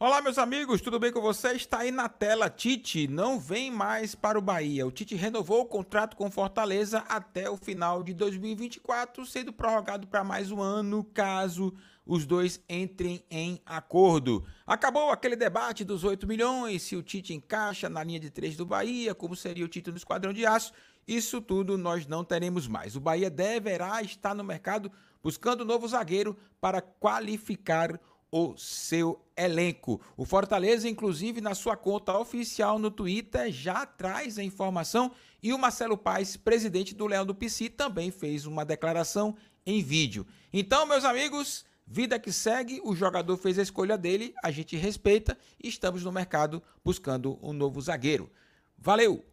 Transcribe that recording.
Olá, meus amigos, tudo bem com vocês? Está aí na tela, Tite não vem mais para o Bahia. O Tite renovou o contrato com Fortaleza até o final de 2024, sendo prorrogado para mais um ano, caso os dois entrem em acordo. Acabou aquele debate dos 8 milhões, se o Tite encaixa na linha de 3 do Bahia, como seria o título do Esquadrão de Aço. Isso tudo nós não teremos mais. O Bahia deverá estar no mercado buscando um novo zagueiro para qualificar o o seu elenco. O Fortaleza, inclusive, na sua conta oficial no Twitter, já traz a informação e o Marcelo Paes, presidente do Leão do PC, também fez uma declaração em vídeo. Então, meus amigos, vida que segue, o jogador fez a escolha dele, a gente respeita e estamos no mercado buscando um novo zagueiro. Valeu!